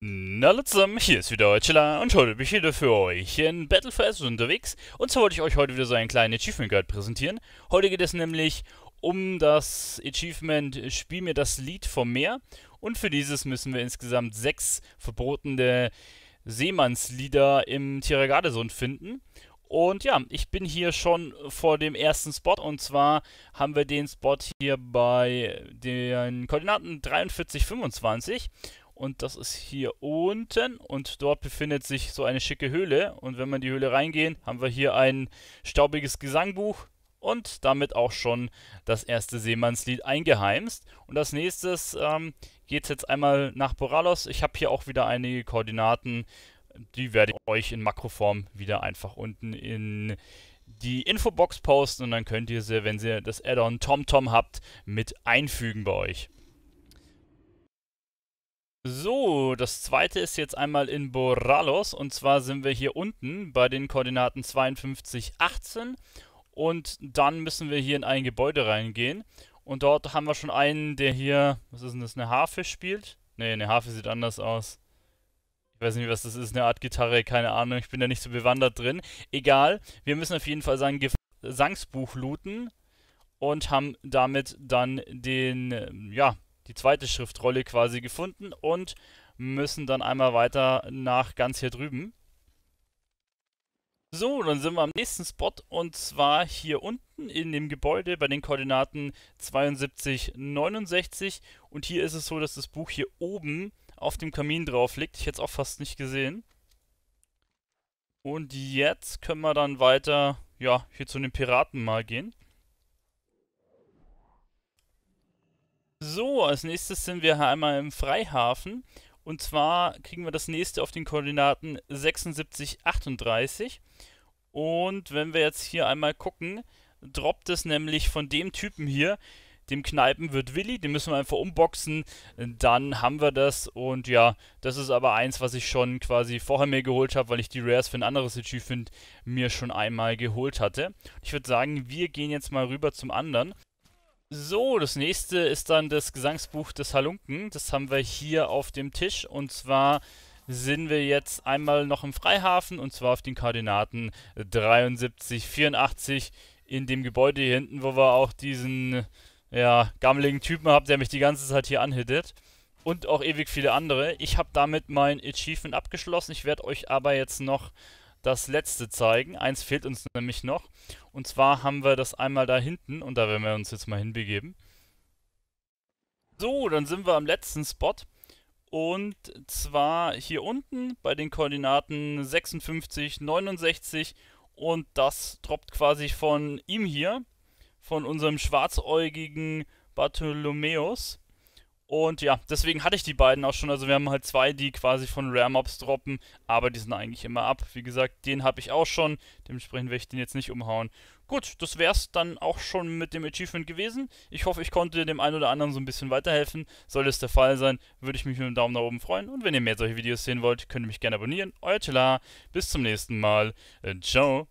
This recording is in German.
Na zusammen, hier ist wieder Chilla und heute bin ich wieder für euch in Battle for Asus unterwegs und zwar wollte ich euch heute wieder so einen kleinen Achievement Guide präsentieren. Heute geht es nämlich um das Achievement äh, Spiel mir das Lied vom Meer und für dieses müssen wir insgesamt sechs verbotene Seemannslieder im Tiragadesund finden. Und ja, ich bin hier schon vor dem ersten Spot und zwar haben wir den Spot hier bei den Koordinaten 43, 25 und das ist hier unten und dort befindet sich so eine schicke Höhle und wenn wir in die Höhle reingehen, haben wir hier ein staubiges Gesangbuch und damit auch schon das erste Seemannslied eingeheimst. Und als nächstes ähm, geht es jetzt einmal nach Boralos. Ich habe hier auch wieder einige Koordinaten, die werde ich euch in Makroform wieder einfach unten in die Infobox posten und dann könnt ihr sie, wenn ihr das Addon TomTom habt, mit einfügen bei euch. So, das zweite ist jetzt einmal in Boralos und zwar sind wir hier unten bei den Koordinaten 52, 18 und dann müssen wir hier in ein Gebäude reingehen und dort haben wir schon einen, der hier, was ist denn das, eine Harfe spielt? Ne, eine Harfe sieht anders aus. Ich weiß nicht, was das ist, eine Art Gitarre, keine Ahnung, ich bin da nicht so bewandert drin. Egal, wir müssen auf jeden Fall sein Gesangsbuch looten und haben damit dann den, ja, die zweite Schriftrolle quasi gefunden und müssen dann einmal weiter nach ganz hier drüben. So, dann sind wir am nächsten Spot und zwar hier unten in dem Gebäude bei den Koordinaten 72, 69 und hier ist es so, dass das Buch hier oben auf dem Kamin drauf liegt. Ich hätte es auch fast nicht gesehen. Und jetzt können wir dann weiter, ja, hier zu den Piraten mal gehen. So, als nächstes sind wir einmal im Freihafen. Und zwar kriegen wir das nächste auf den Koordinaten 76, 38. Und wenn wir jetzt hier einmal gucken, droppt es nämlich von dem Typen hier. Dem Kneipen wird Willi, den müssen wir einfach umboxen, dann haben wir das und ja, das ist aber eins, was ich schon quasi vorher mir geholt habe, weil ich die Rares für ein anderes Achievement mir schon einmal geholt hatte. Ich würde sagen, wir gehen jetzt mal rüber zum anderen so, das nächste ist dann das Gesangsbuch des Halunken. Das haben wir hier auf dem Tisch und zwar sind wir jetzt einmal noch im Freihafen und zwar auf den Koordinaten 73, 84 in dem Gebäude hier hinten, wo wir auch diesen ja, gammeligen Typen haben, der mich die ganze Zeit hier anhittet und auch ewig viele andere. Ich habe damit mein Achievement abgeschlossen. Ich werde euch aber jetzt noch das letzte zeigen. Eins fehlt uns nämlich noch. Und zwar haben wir das einmal da hinten und da werden wir uns jetzt mal hinbegeben. So, dann sind wir am letzten Spot. Und zwar hier unten bei den Koordinaten 56, 69 und das droppt quasi von ihm hier, von unserem schwarzäugigen Bartholomäus und ja, deswegen hatte ich die beiden auch schon. Also wir haben halt zwei, die quasi von Rare Mobs droppen, aber die sind eigentlich immer ab. Wie gesagt, den habe ich auch schon. Dementsprechend werde ich den jetzt nicht umhauen. Gut, das wär's dann auch schon mit dem Achievement gewesen. Ich hoffe, ich konnte dem einen oder anderen so ein bisschen weiterhelfen. Sollte es der Fall sein, würde ich mich mit einem Daumen nach oben freuen. Und wenn ihr mehr solche Videos sehen wollt, könnt ihr mich gerne abonnieren. Euer Tela, bis zum nächsten Mal. Ciao.